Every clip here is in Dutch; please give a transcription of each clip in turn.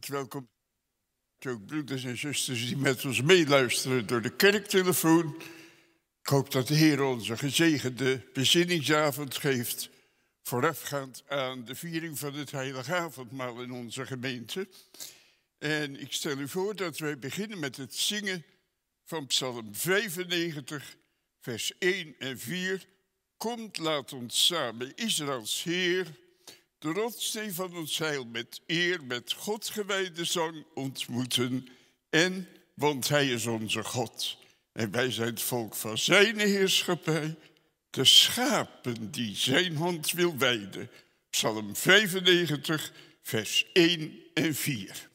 welkom ook broeders en zusters die met ons meeluisteren door de kerktelefoon. Ik hoop dat de Heer ons een gezegende bezinningsavond geeft. Voorafgaand aan de viering van het Heilige Avondmaal in onze gemeente. En ik stel u voor dat wij beginnen met het zingen van Psalm 95, vers 1 en 4. Komt, laat ons samen Israëls Heer de rotsteen van ons zeil met eer, met God gewijde zang ontmoeten. En, want Hij is onze God. En wij zijn het volk van Zijn heerschappij, de schapen die Zijn hand wil wijden. Psalm 95, vers 1 en 4.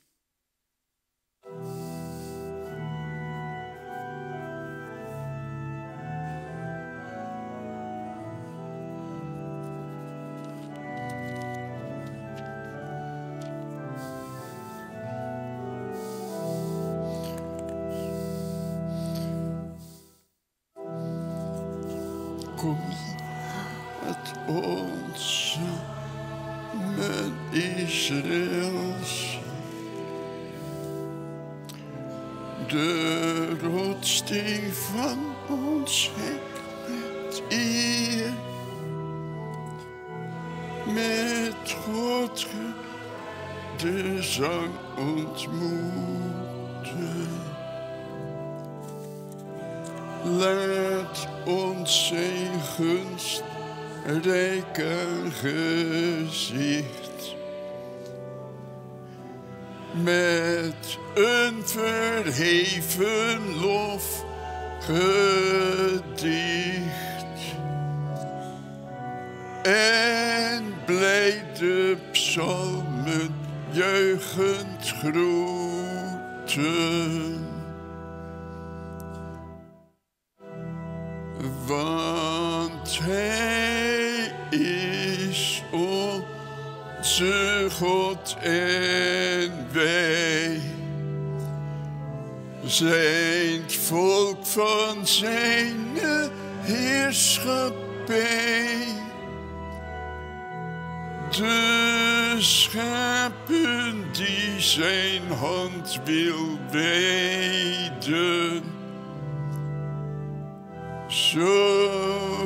een lofgedicht en blijde psalmen juichend groeten. Want hij is onze God en wij zijn volk van zijn heerschappij. De schapen die zijn hand wil wijden, zo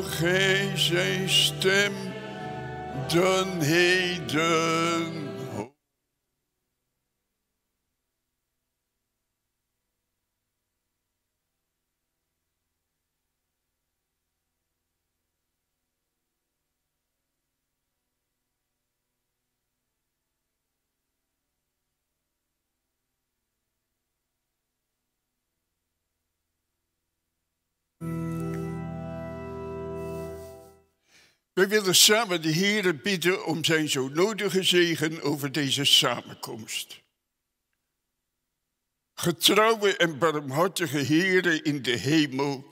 hij zijn stem dan heden. Wij willen samen de Heer bieden om zijn zo nodige zegen over deze samenkomst. Getrouwe en barmhartige Heere in de hemel,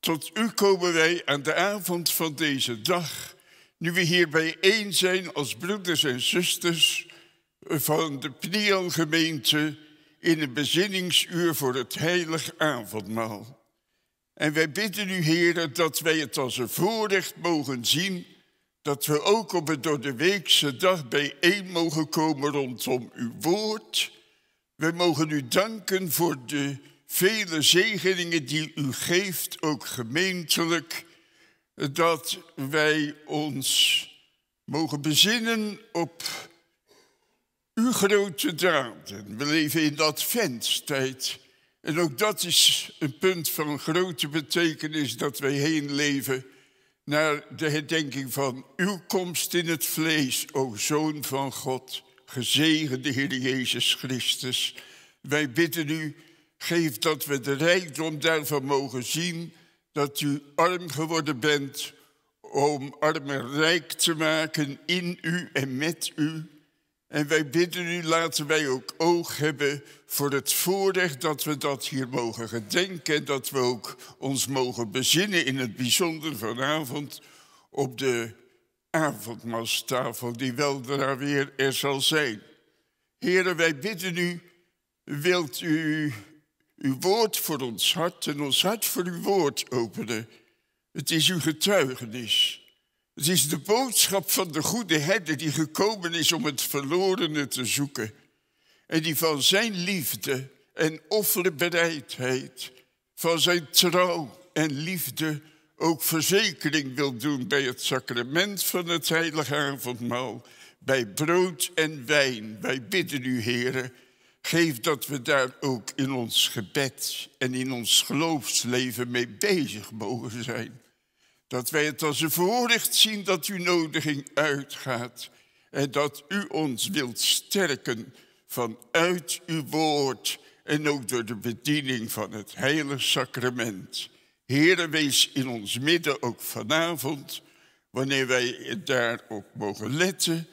tot u komen wij aan de avond van deze dag, nu we hier bijeen zijn als broeders en zusters van de Pnian-gemeente in een bezinningsuur voor het heilig avondmaal. En wij bidden u, heren, dat wij het als een voorrecht mogen zien dat we ook op het door de weekse dag bijeen mogen komen rondom uw woord. We mogen u danken voor de vele zegeningen die u geeft, ook gemeentelijk, dat wij ons mogen bezinnen op uw grote daden. We leven in de adventstijd. En ook dat is een punt van grote betekenis dat wij heen leven naar de herdenking van uw komst in het vlees, o Zoon van God, gezegende Heer Jezus Christus. Wij bidden u, geef dat we de rijkdom daarvan mogen zien, dat u arm geworden bent om armen rijk te maken in u en met u en wij bidden u, laten wij ook oog hebben voor het voorrecht dat we dat hier mogen gedenken. en Dat we ook ons mogen bezinnen in het bijzonder vanavond op de avondmastafel, die weldra weer er zal zijn. Heren, wij bidden u, wilt u uw woord voor ons hart en ons hart voor uw woord openen. Het is uw getuigenis. Het is de boodschap van de goede herder die gekomen is om het verlorene te zoeken. En die van zijn liefde en offerbereidheid, van zijn trouw en liefde ook verzekering wil doen bij het sacrament van het heilige avondmaal, bij brood en wijn. Wij bidden u, heren, geef dat we daar ook in ons gebed en in ons geloofsleven mee bezig mogen zijn. Dat wij het als een voorrecht zien dat uw nodiging uitgaat en dat u ons wilt sterken vanuit uw woord en ook door de bediening van het heilige sacrament. Heere, wees in ons midden ook vanavond, wanneer wij daarop mogen letten,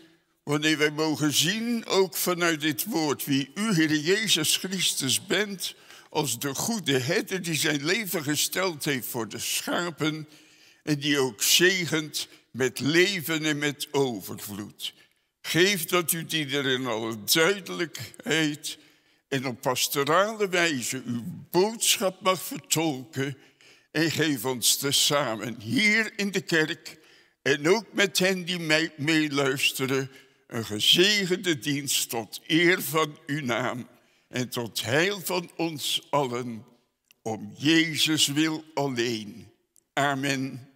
wanneer wij mogen zien, ook vanuit dit woord, wie u, Heer Jezus Christus, bent, als de goede herder die zijn leven gesteld heeft voor de schapen en die ook zegent met leven en met overvloed. Geef dat u die er in alle duidelijkheid en op pastorale wijze uw boodschap mag vertolken. En geef ons tezamen hier in de kerk en ook met hen die meeluisteren een gezegende dienst tot eer van uw naam en tot heil van ons allen, om Jezus wil alleen. Amen.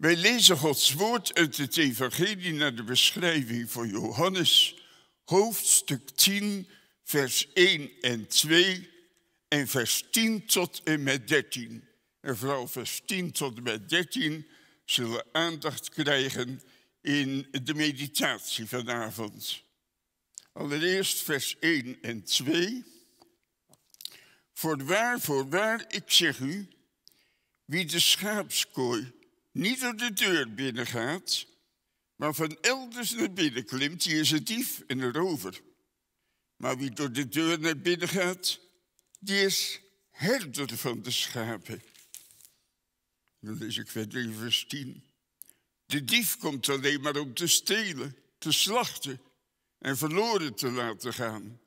Wij lezen Gods woord uit het Evangelie naar de beschrijving van Johannes, hoofdstuk 10, vers 1 en 2 en vers 10 tot en met 13. En vooral vers 10 tot en met 13 zullen aandacht krijgen in de meditatie vanavond. Allereerst vers 1 en 2. Voorwaar, voorwaar, ik zeg u, wie de schaapskooi niet door de deur binnengaat, maar van elders naar binnen klimt, die is een dief en een rover. Maar wie door de deur naar binnen gaat, die is herder van de schapen. Dan lees ik verder in vers 10. De dief komt alleen maar om te stelen, te slachten en verloren te laten gaan.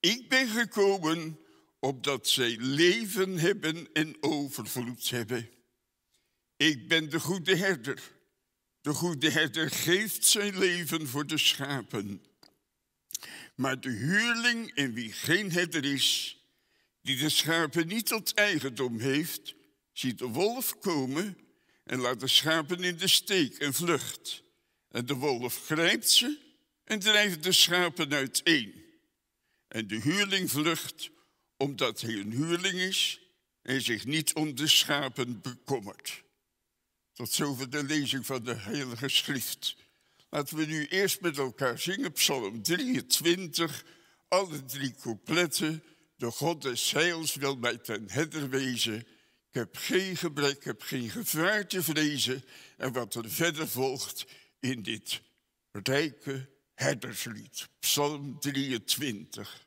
Ik ben gekomen opdat zij leven hebben en overvloed hebben. Ik ben de goede herder. De goede herder geeft zijn leven voor de schapen. Maar de huurling in wie geen herder is, die de schapen niet tot eigendom heeft, ziet de wolf komen en laat de schapen in de steek en vlucht. En de wolf grijpt ze en drijft de schapen uiteen. En de huurling vlucht omdat hij een huurling is en zich niet om de schapen bekommert. Tot zover de lezing van de Heilige Schrift. Laten we nu eerst met elkaar zingen Psalm 23, alle drie coupletten. De God des Heils wil mij ten herder wezen. Ik heb geen gebrek, heb geen gevaar te vrezen. En wat er verder volgt in dit rijke herderslied, Psalm 23.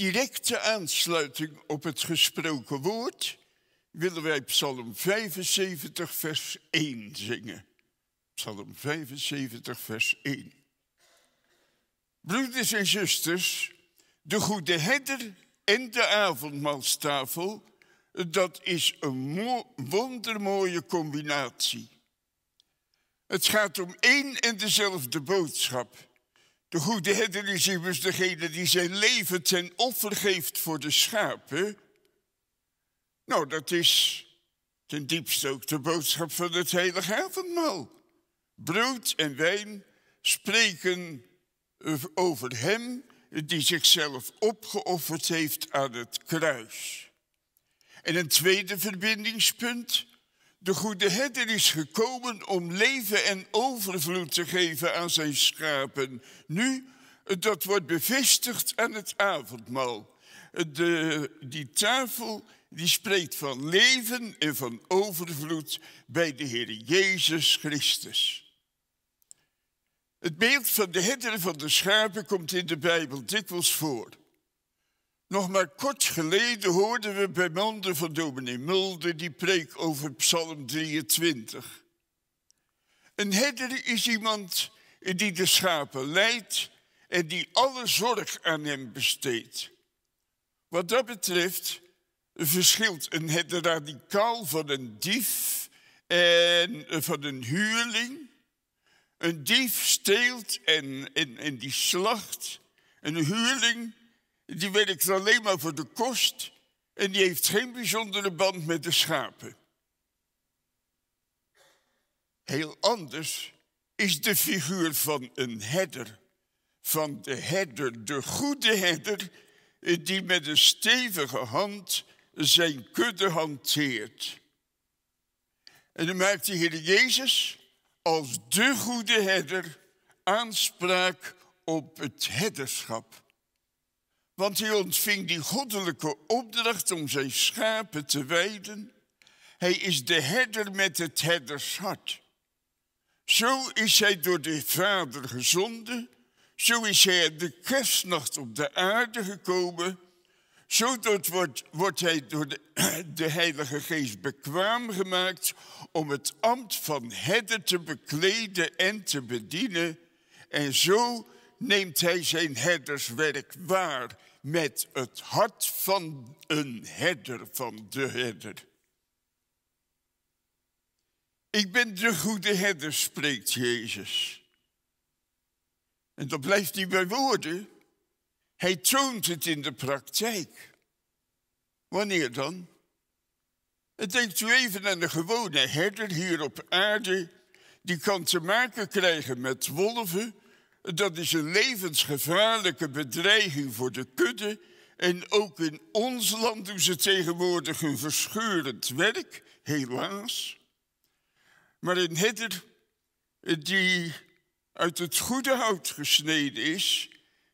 directe aansluiting op het gesproken woord willen wij Psalm 75, vers 1 zingen. Psalm 75, vers 1. Broeders en zusters, de goede herder en de avondmaalstafel, dat is een wondermooie combinatie. Het gaat om één en dezelfde boodschap de goede herder is immers degene die zijn leven ten offer geeft voor de schapen. Nou, dat is ten diepste ook de boodschap van het heilige avondmaal. Brood en wijn spreken over hem die zichzelf opgeofferd heeft aan het kruis. En een tweede verbindingspunt de goede herder is gekomen om leven en overvloed te geven aan zijn schapen. Nu, dat wordt bevestigd aan het avondmaal. De, die tafel die spreekt van leven en van overvloed bij de Heer Jezus Christus. Het beeld van de herder van de schapen komt in de Bijbel dikwijls voor. Nog maar kort geleden hoorden we bij monden van dominee Mulder die preek over Psalm 23. Een herder is iemand die de schapen leidt en die alle zorg aan hem besteedt. Wat dat betreft verschilt een herder radicaal van een dief en eh, van een huurling. Een dief steelt en, en, en die slacht. Een huurling die werkt alleen maar voor de kost en die heeft geen bijzondere band met de schapen. Heel anders is de figuur van een herder, van de herder, de goede herder, die met een stevige hand zijn kudde hanteert. En dan maakt de Heer Jezus als de goede herder aanspraak op het herderschap. Want hij ontving die goddelijke opdracht om zijn schapen te wijden. Hij is de herder met het herdershart. Zo is hij door de Vader gezonden. Zo is hij de kerstnacht op de aarde gekomen. Zo wordt, wordt hij door de, de Heilige Geest bekwaam gemaakt om het ambt van herder te bekleden en te bedienen. En zo neemt hij zijn herderswerk waar met het hart van een herder, van de herder. Ik ben de goede herder, spreekt Jezus. En dat blijft niet bij woorden. Hij toont het in de praktijk. Wanneer dan? En denkt u even aan de gewone herder hier op aarde, die kan te maken krijgen met wolven, dat is een levensgevaarlijke bedreiging voor de kudde. En ook in ons land doen ze tegenwoordig hun verscheurend werk, helaas. Maar een herder eh, die uit het goede hout gesneden is,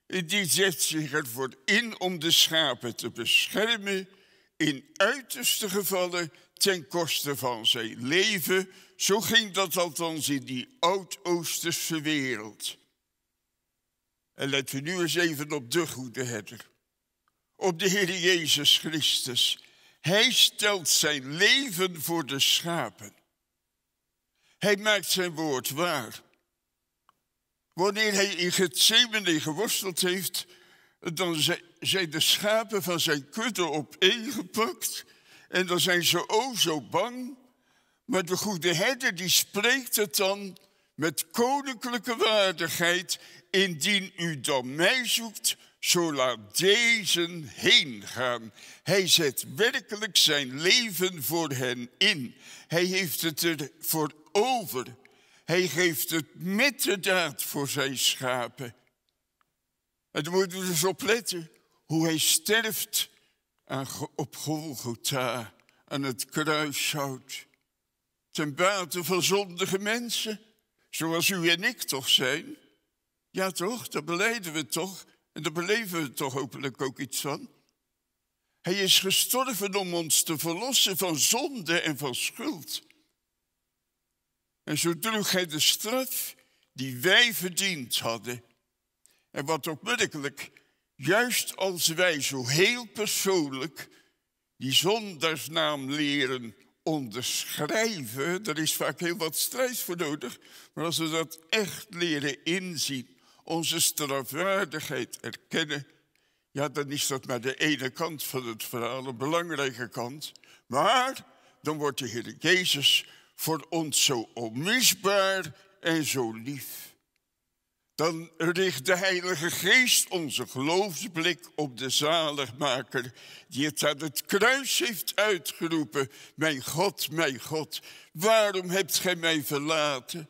eh, die zet zich ervoor in om de schapen te beschermen, in uiterste gevallen ten koste van zijn leven. Zo ging dat althans in die oud-Oosterse wereld. En let u nu eens even op de goede herder. Op de Heer Jezus Christus. Hij stelt zijn leven voor de schapen. Hij maakt zijn woord waar. Wanneer hij in Gethsemane geworsteld heeft, dan zijn de schapen van zijn kudde opeengepakt en dan zijn ze o zo bang. Maar de goede herder die spreekt het dan met koninklijke waardigheid. Indien u dan mij zoekt, zo laat deze heen gaan. Hij zet werkelijk zijn leven voor hen in. Hij heeft het er voor over. Hij geeft het met de daad voor zijn schapen. En dan moeten we dus opletten hoe hij sterft aan, op Golgotha, aan het kruishout. Ten bate van zondige mensen. Zoals u en ik toch zijn. Ja toch, dat beleiden we toch. En daar beleven we toch hopelijk ook iets van. Hij is gestorven om ons te verlossen van zonde en van schuld. En zo droeg hij de straf die wij verdiend hadden. En wat opmerkelijk, juist als wij zo heel persoonlijk die zondersnaam leren onderschrijven, daar is vaak heel wat strijd voor nodig. Maar als we dat echt leren inzien, onze strafwaardigheid erkennen, ja, dan is dat maar de ene kant van het verhaal, een belangrijke kant. Maar dan wordt de Heer Jezus voor ons zo onmisbaar en zo lief dan richt de Heilige Geest onze geloofsblik op de zaligmaker die het aan het kruis heeft uitgeroepen. Mijn God, mijn God, waarom hebt gij mij verlaten?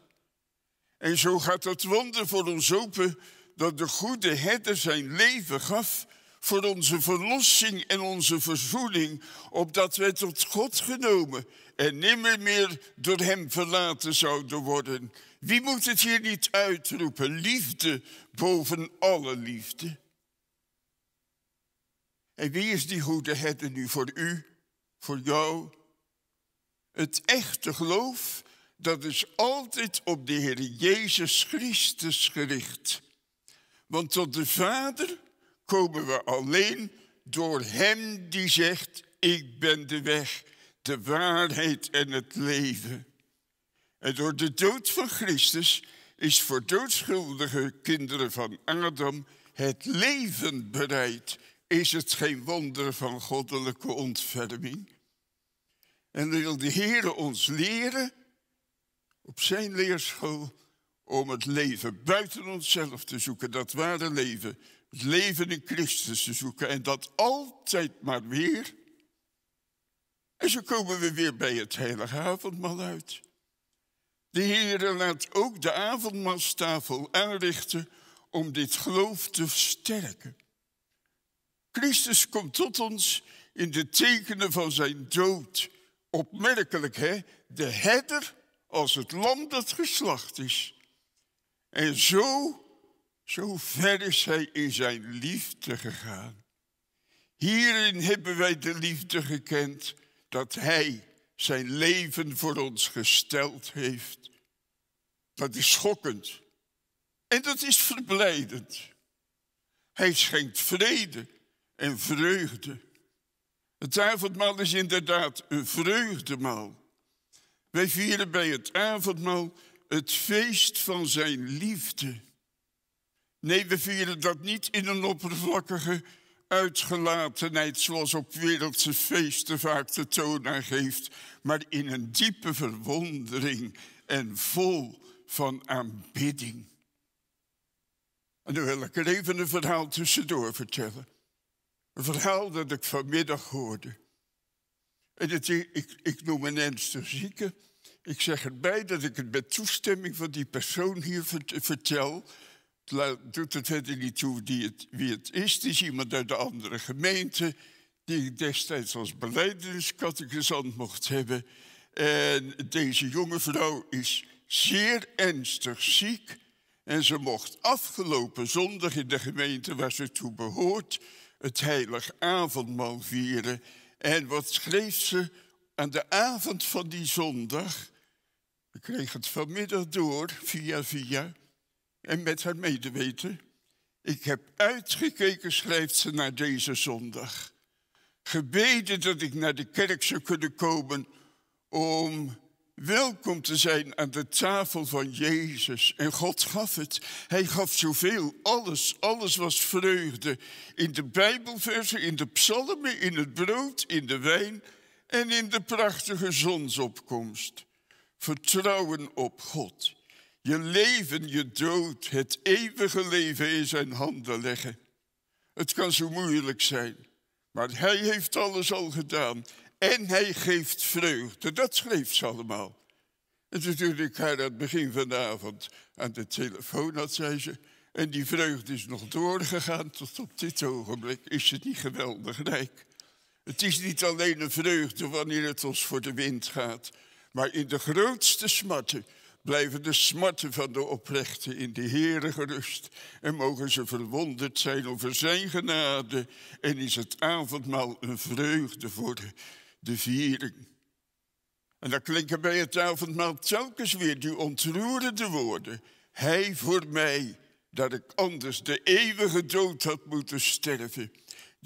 En zo gaat het wonder voor ons open dat de goede herder zijn leven gaf voor onze verlossing en onze verzoening, opdat wij tot God genomen en nimmer meer door Hem verlaten zouden worden. Wie moet het hier niet uitroepen? Liefde boven alle liefde. En wie is die goede herder nu voor u, voor jou? Het echte geloof, dat is altijd op de Heer Jezus Christus gericht. Want tot de Vader komen we alleen door Hem die zegt, ik ben de weg, de waarheid en het leven. En door de dood van Christus is voor doodschuldige kinderen van Adam het leven bereid. Is het geen wonder van goddelijke ontferming? En wil de Heer ons leren op zijn leerschool om het leven buiten onszelf te zoeken, dat ware leven het leven in Christus te zoeken. En dat altijd maar weer. En zo komen we weer bij het heilige avondmaal uit. De Heere laat ook de avondmaalstafel aanrichten om dit geloof te versterken. Christus komt tot ons in de tekenen van zijn dood. Opmerkelijk, hè? De herder als het lam dat geslacht is. En zo zo ver is hij in zijn liefde gegaan. Hierin hebben wij de liefde gekend dat hij zijn leven voor ons gesteld heeft. Dat is schokkend en dat is verblijdend. Hij schenkt vrede en vreugde. Het avondmaal is inderdaad een vreugdemaal. Wij vieren bij het avondmaal het feest van zijn liefde. Nee, we vieren dat niet in een oppervlakkige uitgelatenheid zoals op wereldse feesten vaak de toon aan geeft, maar in een diepe verwondering en vol van aanbidding. En nu wil ik er even een verhaal tussendoor vertellen. Een verhaal dat ik vanmiddag hoorde. En ik, ik noem een ernstig zieke. Ik zeg erbij dat ik het met toestemming van die persoon hier vertel, doet het verder niet toe wie het is. Het is iemand uit de andere gemeente die ik destijds als beleidingscatechisant mocht hebben. En deze jonge vrouw is zeer ernstig ziek. En ze mocht afgelopen zondag in de gemeente waar ze toe behoort het heilig avondmaal vieren. En wat schreef ze aan de avond van die zondag? Ik kreeg het vanmiddag door, via via en met haar medeweten. Ik heb uitgekeken, schrijft ze, naar deze zondag. Gebeden dat ik naar de kerk zou kunnen komen om welkom te zijn aan de tafel van Jezus. En God gaf het. Hij gaf zoveel, alles, alles was vreugde. In de Bijbelversen, in de psalmen, in het brood, in de wijn en in de prachtige zonsopkomst. Vertrouwen op God. Je leven, je dood, het eeuwige leven in zijn handen leggen. Het kan zo moeilijk zijn, maar hij heeft alles al gedaan en hij geeft vreugde. Dat schreef ze allemaal. En toen ik haar aan het begin van de avond aan de telefoon had, zei ze... en die vreugde is nog doorgegaan tot op dit ogenblik. Is het niet geweldig rijk? Het is niet alleen een vreugde wanneer het ons voor de wind gaat... maar in de grootste smarten Blijven de smarten van de oprechten in de Heere gerust en mogen ze verwonderd zijn over zijn genade. En is het avondmaal een vreugde voor de, de viering. En dan klinken bij het avondmaal telkens weer die ontroerende woorden. Hij voor mij, dat ik anders de eeuwige dood had moeten sterven.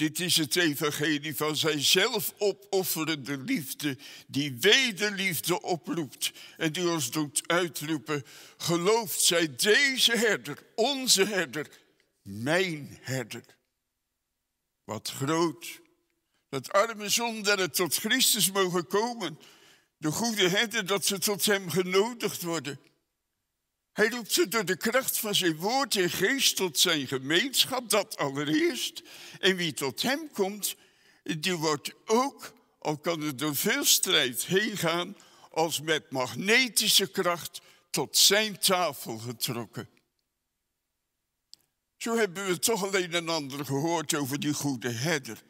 Dit is het evangelie van zijn zelfopofferende liefde, die wederliefde oproept en die ons doet uitroepen, gelooft zij deze herder, onze herder, mijn herder. Wat groot, dat arme zondaren tot Christus mogen komen, de goede herder dat ze tot hem genodigd worden. Hij roept ze door de kracht van zijn woord en geest tot zijn gemeenschap, dat allereerst. En wie tot hem komt, die wordt ook, al kan het door veel strijd heen gaan, als met magnetische kracht tot zijn tafel getrokken. Zo hebben we toch alleen een ander gehoord over die goede herder.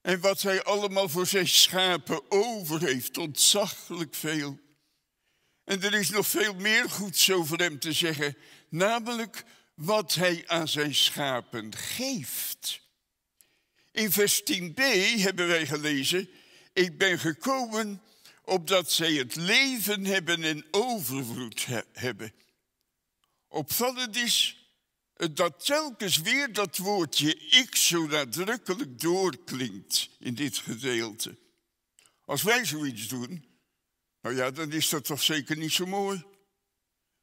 En wat hij allemaal voor zijn schapen over heeft, ontzaglijk veel. En er is nog veel meer goeds over hem te zeggen, namelijk wat hij aan zijn schapen geeft. In vers 10b hebben wij gelezen, ik ben gekomen opdat zij het leven hebben en overvloed hebben. Opvallend is dat telkens weer dat woordje ik zo nadrukkelijk doorklinkt in dit gedeelte. Als wij zoiets doen, nou ja, dan is dat toch zeker niet zo mooi.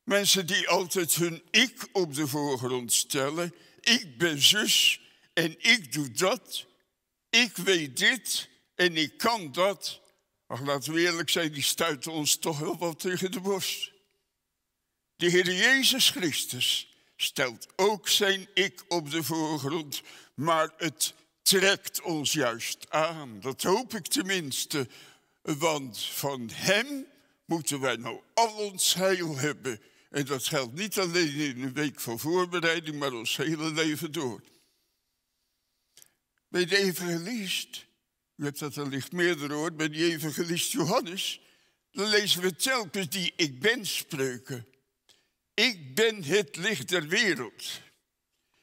Mensen die altijd hun ik op de voorgrond stellen. Ik ben zus en ik doe dat. Ik weet dit en ik kan dat. Ach, laten we eerlijk zijn, die stuiten ons toch wel wat tegen de borst. De Heer Jezus Christus stelt ook zijn ik op de voorgrond, maar het trekt ons juist aan. Dat hoop ik tenminste, want van hem moeten wij nou al ons heil hebben. En dat geldt niet alleen in een week van voorbereiding, maar ons hele leven door. Bij de evangelist, u hebt dat wellicht meerdere woord. bij de evangelist Johannes, dan lezen we telkens die ik ben spreuken. Ik ben het licht der wereld.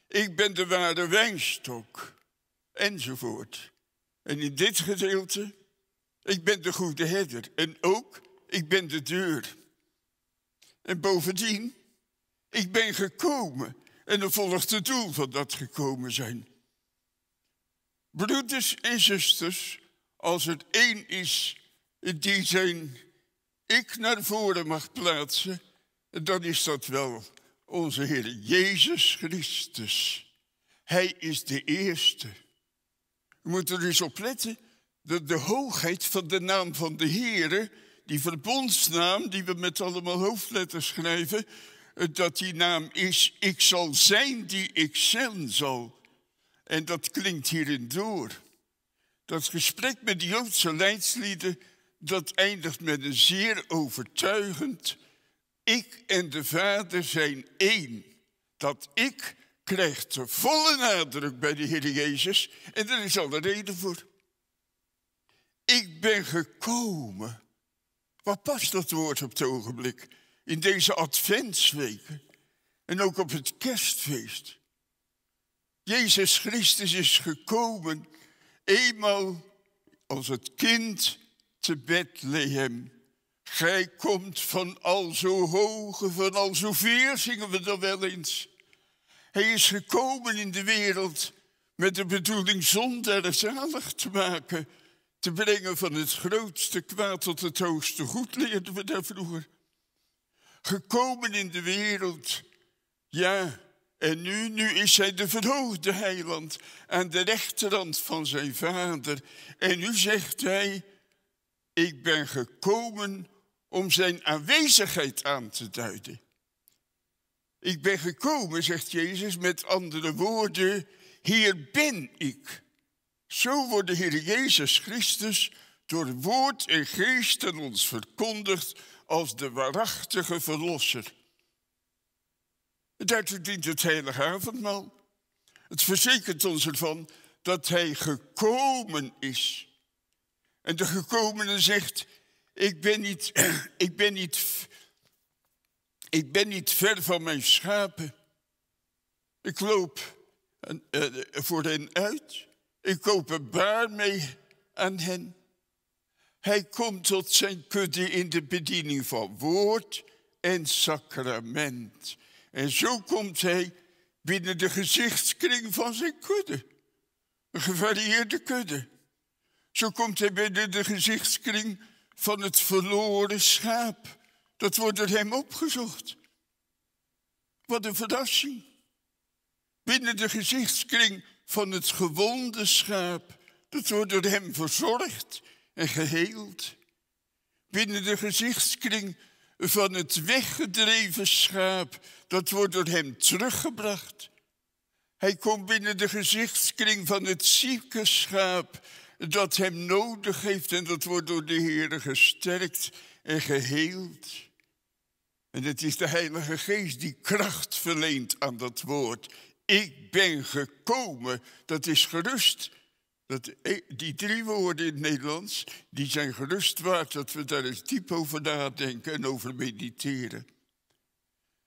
Ik ben de ware wijnstok. Enzovoort. En in dit gedeelte ik ben de goede herder en ook ik ben de deur. En bovendien, ik ben gekomen en er volgt het doel van dat gekomen zijn. Broeders en zusters, als het één is die zijn ik naar voren mag plaatsen, dan is dat wel onze Heer Jezus Christus. Hij is de eerste. We moeten er eens op letten de hoogheid van de naam van de Heere, die verbondsnaam die we met allemaal hoofdletters schrijven, eh, dat die naam is, ik zal zijn die ik zijn zal. En dat klinkt hierin door. Dat gesprek met de Joodse leidslieden, dat eindigt met een zeer overtuigend, ik en de Vader zijn één. Dat ik krijgt de volle nadruk bij de Heer Jezus en daar is al een reden voor. Ik ben gekomen. Wat past dat woord op het ogenblik? In deze adventsweken en ook op het kerstfeest. Jezus Christus is gekomen, eenmaal als het kind te Bethlehem. Gij komt van al zo hoge, van al zo ver, zingen we dan wel eens. Hij is gekomen in de wereld met de bedoeling zonder zalig te maken te brengen van het grootste kwaad tot het hoogste goed, leerden we daar vroeger. Gekomen in de wereld, ja, en nu, nu is hij de verhoogde heiland aan de rechterhand van zijn vader. En nu zegt hij, ik ben gekomen om zijn aanwezigheid aan te duiden. Ik ben gekomen, zegt Jezus met andere woorden, hier ben ik. Zo wordt de Heer Jezus Christus door woord en geest ons verkondigd als de waarachtige Verlosser. Daartoe dient het heilige avondmaal. Het verzekert ons ervan dat Hij gekomen is. En de gekomene zegt, ik ben niet, ik ben niet, ik ben niet ver van mijn schapen. Ik loop eh, eh, voor hen uit. Ik openbaar mee aan hen. Hij komt tot zijn kudde in de bediening van woord en sacrament. En zo komt hij binnen de gezichtskring van zijn kudde. Een gevarieerde kudde. Zo komt hij binnen de gezichtskring van het verloren schaap. Dat wordt door hem opgezocht. Wat een verrassing. Binnen de gezichtskring van het gewonde schaap. Dat wordt door hem verzorgd en geheeld. Binnen de gezichtskring van het weggedreven schaap, dat wordt door hem teruggebracht. Hij komt binnen de gezichtskring van het zieke schaap, dat hem nodig heeft en dat wordt door de Heer gesterkt en geheeld. En het is de Heilige Geest die kracht verleent aan dat woord ik ben gekomen, dat is gerust. Dat, eh, die drie woorden in het Nederlands, die zijn gerust waard dat we daar eens diep over nadenken en over mediteren.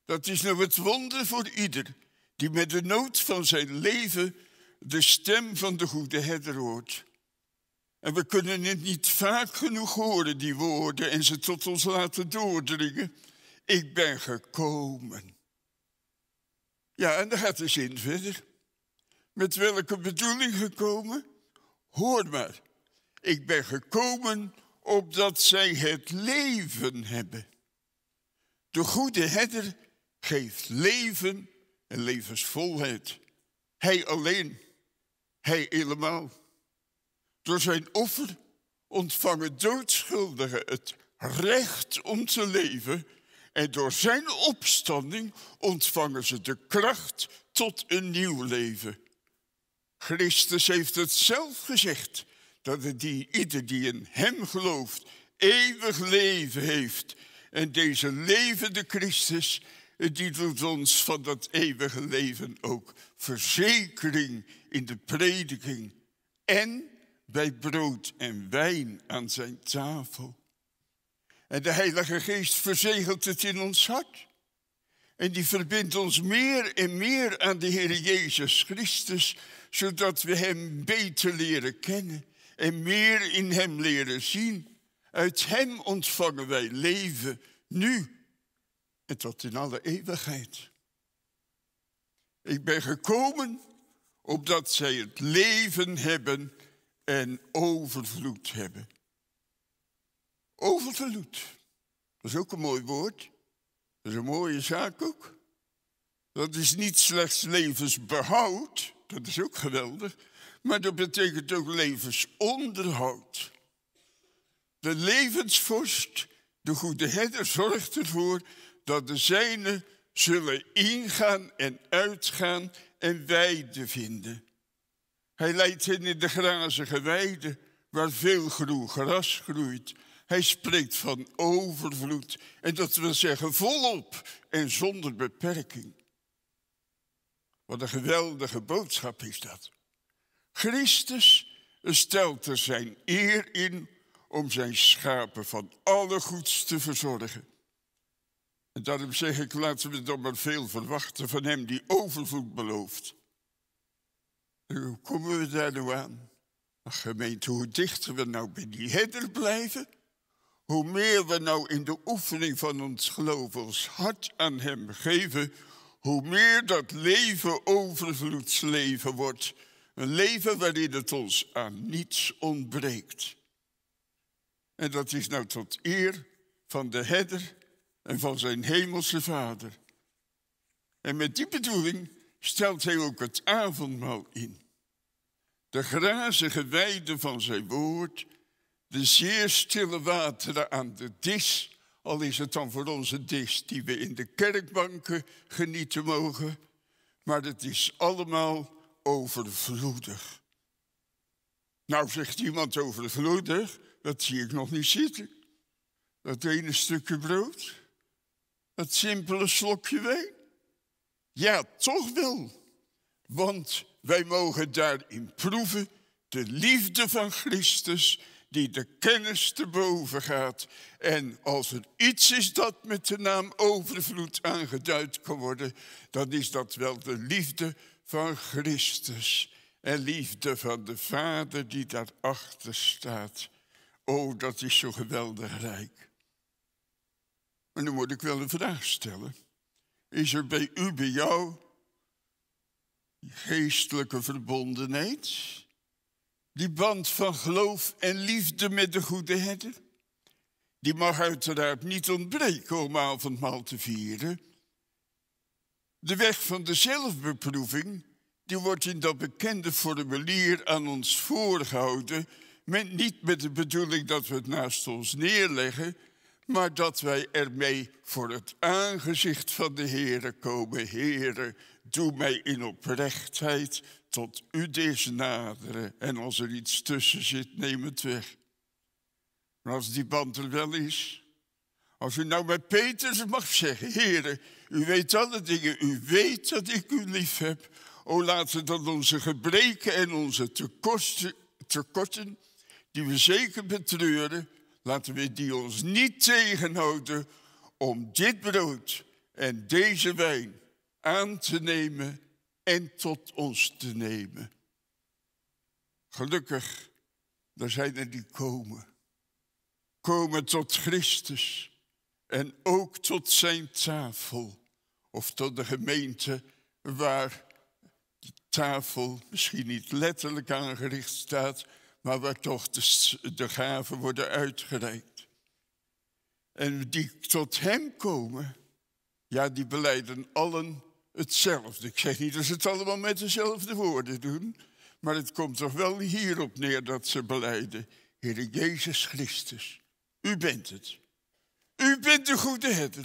Dat is nou het wonder voor ieder die met de nood van zijn leven de stem van de goede herder hoort. En we kunnen het niet vaak genoeg horen, die woorden, en ze tot ons laten doordringen. Ik ben gekomen. Ja, en dan gaat de zin verder. Met welke bedoeling gekomen? Hoor maar, ik ben gekomen opdat zij het leven hebben. De goede herder geeft leven en levensvolheid. Hij alleen, hij helemaal. Door zijn offer ontvangen doodschuldigen het recht om te leven en door zijn opstanding ontvangen ze de kracht tot een nieuw leven. Christus heeft het zelf gezegd, dat het die, ieder die in hem gelooft, eeuwig leven heeft. En deze levende Christus, die doet ons van dat eeuwige leven ook verzekering in de prediking en bij brood en wijn aan zijn tafel. En de Heilige Geest verzegelt het in ons hart. En die verbindt ons meer en meer aan de Heer Jezus Christus, zodat we Hem beter leren kennen en meer in Hem leren zien. Uit Hem ontvangen wij leven nu en tot in alle eeuwigheid. Ik ben gekomen opdat zij het leven hebben en overvloed hebben. Overvloed. Dat is ook een mooi woord. Dat is een mooie zaak ook. Dat is niet slechts levensbehoud, dat is ook geweldig, maar dat betekent ook levensonderhoud. De levensvorst, de goede herder, zorgt ervoor dat de zijnen zullen ingaan en uitgaan en weiden vinden. Hij leidt hen in de grazige weiden, waar veel groen gras groeit hij spreekt van overvloed. En dat wil zeggen volop en zonder beperking. Wat een geweldige boodschap is dat. Christus stelt er zijn eer in om zijn schapen van alle goeds te verzorgen. En daarom zeg ik, laten we dan maar veel verwachten van hem die overvloed belooft. En hoe komen we daar nou aan? Ach, gemeente, hoe dichter we nou bij die header blijven hoe meer we nou in de oefening van ons geloof ons hart aan Hem geven, hoe meer dat leven overvloedsleven wordt. Een leven waarin het ons aan niets ontbreekt. En dat is nou tot eer van de herder en van zijn hemelse vader. En met die bedoeling stelt hij ook het avondmaal in. De grazige weide van zijn woord de zeer stille wateren aan de dis, al is het dan voor onze dis die we in de kerkbanken genieten mogen, maar het is allemaal overvloedig. Nou zegt iemand overvloedig, dat zie ik nog niet zitten. Dat ene stukje brood, dat simpele slokje wijn. Ja, toch wel. Want wij mogen daarin proeven de liefde van Christus die de kennis te boven gaat. En als er iets is dat met de naam overvloed aangeduid kan worden, dan is dat wel de liefde van Christus en liefde van de Vader die daarachter staat. Oh, dat is zo geweldig rijk. Maar nu moet ik wel een vraag stellen. Is er bij u, bij jou, geestelijke verbondenheid? Die band van geloof en liefde met de goede herder, die mag uiteraard niet ontbreken om avondmaal te vieren. De weg van de zelfbeproeving, die wordt in dat bekende formulier aan ons voorgehouden, met niet met de bedoeling dat we het naast ons neerleggen, maar dat wij ermee voor het aangezicht van de Heere komen. Heere, doe mij in oprechtheid tot u deze naderen. En als er iets tussen zit, neem het weg. Maar als die band er wel is, als u nou met Petrus mag zeggen, heren, u weet alle dingen, u weet dat ik u lief heb. O laten dan onze gebreken en onze tekorten, tekorten die we zeker betreuren, laten we die ons niet tegenhouden om dit brood en deze wijn aan te nemen en tot ons te nemen. Gelukkig, er zijn er die komen. Komen tot Christus en ook tot zijn tafel of tot de gemeente waar de tafel misschien niet letterlijk aangericht staat, maar waar toch de, de gaven worden uitgereikt. En die tot hem komen, ja, die beleiden allen hetzelfde. Ik zeg niet dat ze het allemaal met dezelfde woorden doen, maar het komt toch wel hierop neer dat ze beleiden: Heer Jezus Christus, u bent het. U bent de goede herder,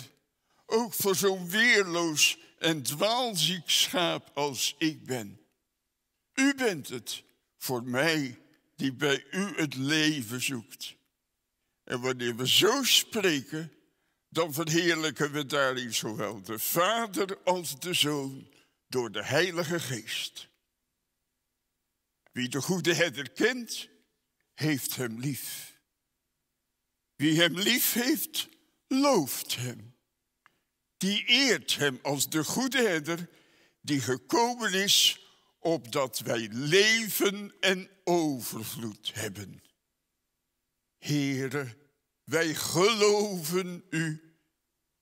ook voor zo'n weerloos en dwaalziek schaap als ik ben. U bent het voor mij die bij u het leven zoekt. En wanneer we zo spreken, dan verheerlijken we daarin zowel de Vader als de Zoon door de Heilige Geest. Wie de goede herder kent, heeft hem lief. Wie hem lief heeft, looft hem. Die eert hem als de goede herder die gekomen is opdat wij leven en overvloed hebben. Heere, wij geloven u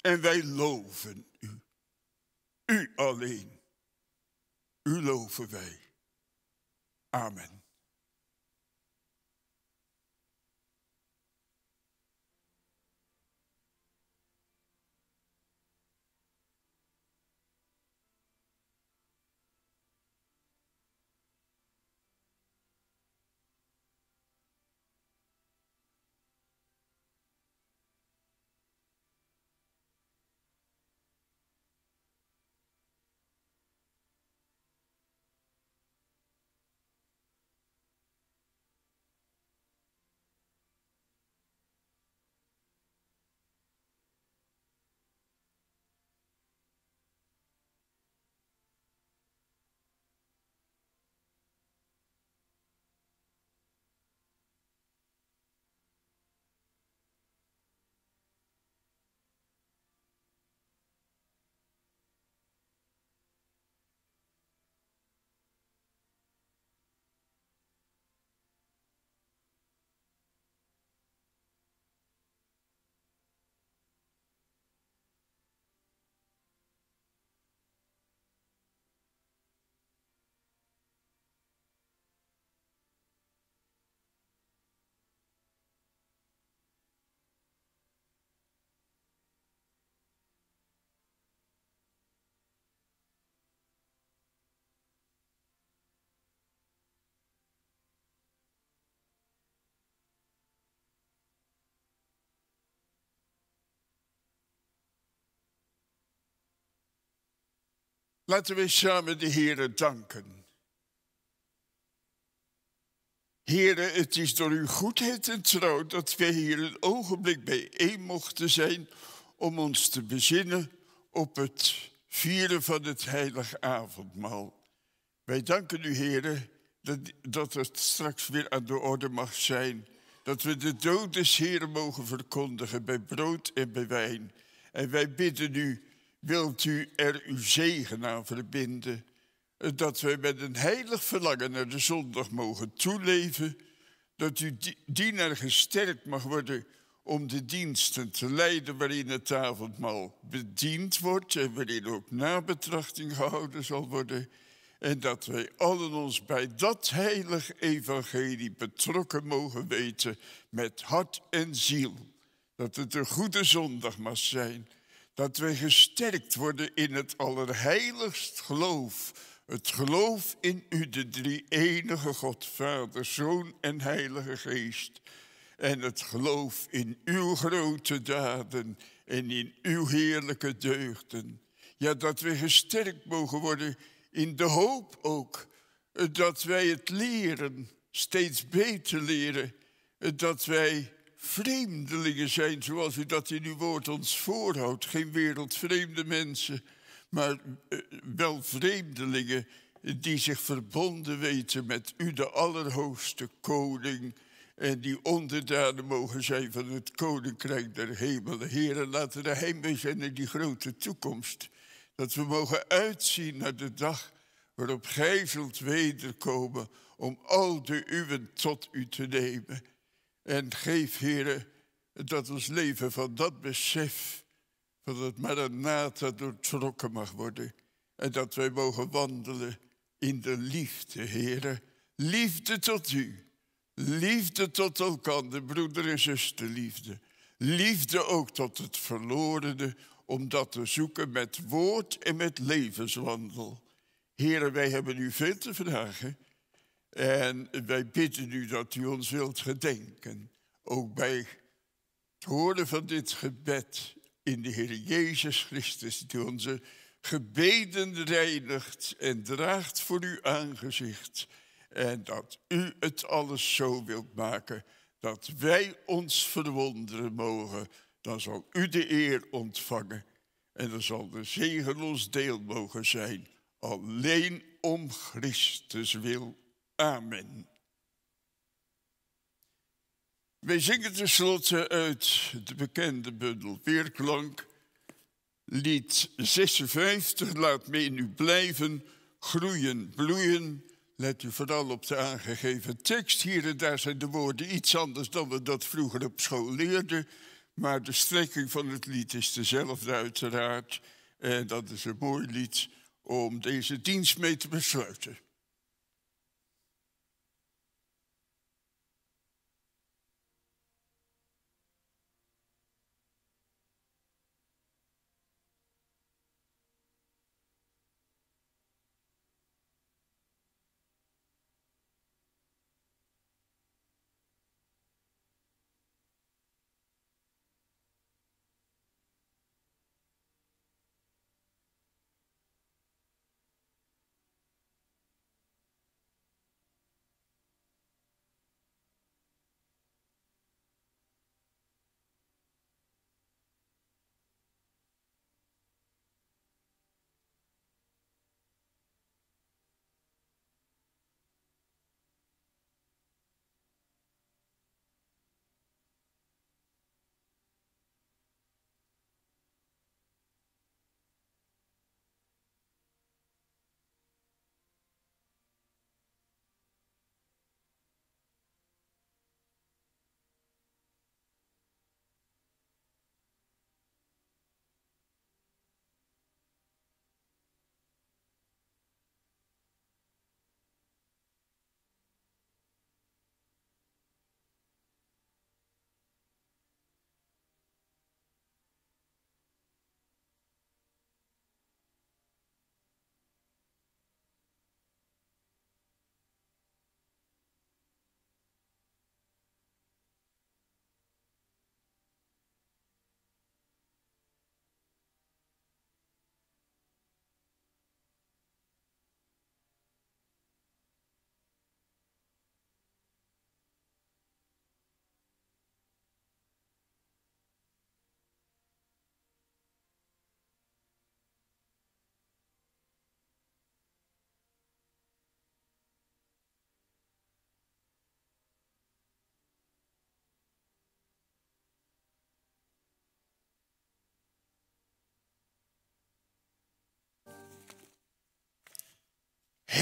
en wij loven u. U alleen. U loven wij. Amen. Laten we samen de Heere danken. Here, het is door uw goedheid en trouw dat wij hier een ogenblik bijeen mochten zijn om ons te bezinnen op het vieren van het Heilig avondmaal. Wij danken u, Heere, dat, dat het straks weer aan de orde mag zijn. Dat we de dood des Heeren mogen verkondigen bij brood en bij wijn. En wij bidden u wilt u er uw zegen aan verbinden, eh, dat wij met een heilig verlangen naar de zondag mogen toeleven, dat u dienaar gesterkt mag worden om de diensten te leiden waarin het avondmaal bediend wordt en waarin ook nabetrachting gehouden zal worden. En dat wij allen ons bij dat heilig evangelie betrokken mogen weten met hart en ziel. Dat het een goede zondag mag zijn. Dat wij gesterkt worden in het allerheiligst geloof. Het geloof in u, de drie enige God, Vader, Zoon en Heilige Geest. En het geloof in uw grote daden en in uw heerlijke deugden. Ja, dat we gesterkt mogen worden in de hoop ook dat wij het leren, steeds beter leren, dat wij vreemdelingen zijn, zoals u dat in uw woord ons voorhoudt. Geen wereldvreemde mensen, maar eh, wel vreemdelingen die zich verbonden weten met u, de Allerhoogste Koning. En die onderdanen mogen zijn van het Koninkrijk der Hemelen. Heren, laten we heimwee zijn in die grote toekomst. Dat we mogen uitzien naar de dag waarop gij zult wederkomen om al de uwen tot u te nemen. En geef, heren, dat ons leven van dat besef, van het Maranatha doortrokken mag worden. En dat wij mogen wandelen in de liefde, heren. Liefde tot u. Liefde tot elkaar, de broeder en zusterliefde. Liefde ook tot het verlorene, om dat te zoeken met woord en met levenswandel. Heren, wij hebben u veel te vragen. En wij bidden u dat u ons wilt gedenken. Ook bij het horen van dit gebed in de Heer Jezus Christus, die onze gebeden reinigt en draagt voor uw aangezicht. En dat u het alles zo wilt maken dat wij ons verwonderen mogen. Dan zal u de eer ontvangen en dan zal de zegen ons deel mogen zijn. Alleen om Christus wil. Amen. Wij zingen tenslotte uit de bekende bundel Weerklank, lied 56, laat me nu blijven, groeien, bloeien. Let u vooral op de aangegeven tekst. Hier en daar zijn de woorden iets anders dan we dat vroeger op school leerden. Maar de strekking van het lied is dezelfde, uiteraard. En dat is een mooi lied om deze dienst mee te besluiten.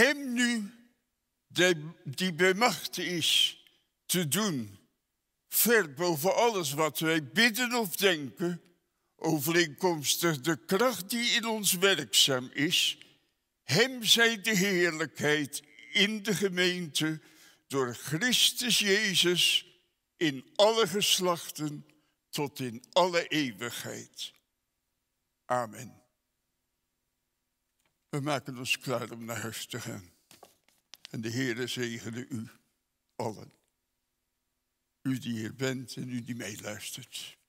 Hem nu, die, die bij is te doen, ver boven alles wat wij bidden of denken, overeenkomstig de kracht die in ons werkzaam is, Hem zij de heerlijkheid in de gemeente door Christus Jezus in alle geslachten tot in alle eeuwigheid. Amen. We maken ons klaar om naar huis te gaan. En de Heere zegene u allen. U die hier bent en u die meeluistert.